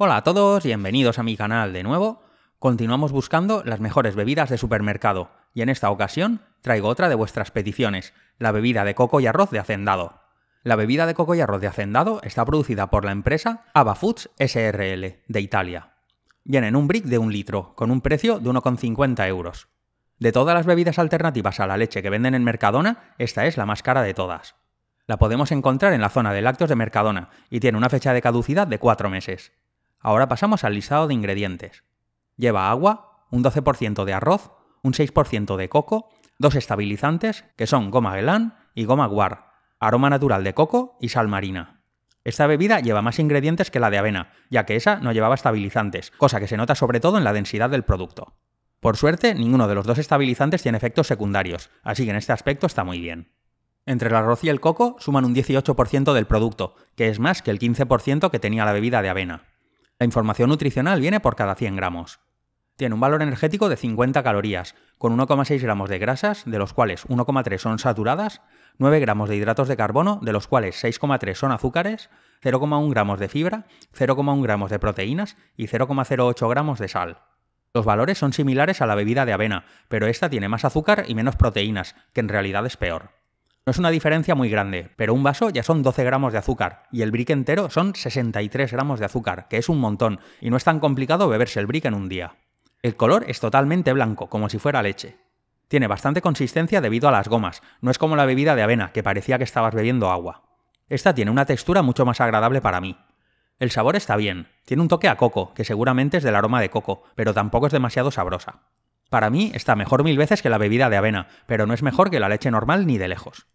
Hola a todos, bienvenidos a mi canal de nuevo. Continuamos buscando las mejores bebidas de supermercado y en esta ocasión traigo otra de vuestras peticiones, la bebida de coco y arroz de Hacendado. La bebida de coco y arroz de Hacendado está producida por la empresa Ava Foods SRL de Italia. Viene en un brick de un litro, con un precio de 1,50 euros. De todas las bebidas alternativas a la leche que venden en Mercadona, esta es la más cara de todas. La podemos encontrar en la zona de lácteos de Mercadona y tiene una fecha de caducidad de 4 meses. Ahora pasamos al listado de ingredientes. Lleva agua, un 12% de arroz, un 6% de coco, dos estabilizantes, que son goma gelán y goma guar, aroma natural de coco y sal marina. Esta bebida lleva más ingredientes que la de avena, ya que esa no llevaba estabilizantes, cosa que se nota sobre todo en la densidad del producto. Por suerte, ninguno de los dos estabilizantes tiene efectos secundarios, así que en este aspecto está muy bien. Entre el arroz y el coco suman un 18% del producto, que es más que el 15% que tenía la bebida de avena. La información nutricional viene por cada 100 gramos. Tiene un valor energético de 50 calorías, con 1,6 gramos de grasas, de los cuales 1,3 son saturadas, 9 gramos de hidratos de carbono, de los cuales 6,3 son azúcares, 0,1 gramos de fibra, 0,1 gramos de proteínas y 0,08 gramos de sal. Los valores son similares a la bebida de avena, pero esta tiene más azúcar y menos proteínas, que en realidad es peor. No es una diferencia muy grande, pero un vaso ya son 12 gramos de azúcar y el brick entero son 63 gramos de azúcar, que es un montón, y no es tan complicado beberse el brick en un día. El color es totalmente blanco, como si fuera leche. Tiene bastante consistencia debido a las gomas, no es como la bebida de avena, que parecía que estabas bebiendo agua. Esta tiene una textura mucho más agradable para mí. El sabor está bien, tiene un toque a coco, que seguramente es del aroma de coco, pero tampoco es demasiado sabrosa. Para mí está mejor mil veces que la bebida de avena, pero no es mejor que la leche normal ni de lejos.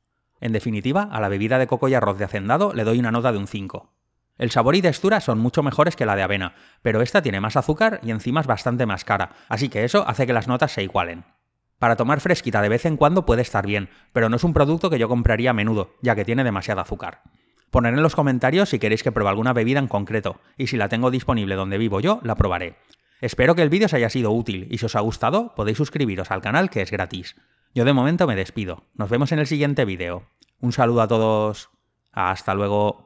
En definitiva, a la bebida de coco y arroz de hacendado le doy una nota de un 5. El sabor y textura son mucho mejores que la de avena, pero esta tiene más azúcar y encima es bastante más cara, así que eso hace que las notas se igualen. Para tomar fresquita de vez en cuando puede estar bien, pero no es un producto que yo compraría a menudo, ya que tiene demasiado azúcar. Poned en los comentarios si queréis que pruebe alguna bebida en concreto, y si la tengo disponible donde vivo yo, la probaré. Espero que el vídeo os haya sido útil, y si os ha gustado, podéis suscribiros al canal que es gratis. Yo de momento me despido, nos vemos en el siguiente vídeo. Un saludo a todos. Hasta luego.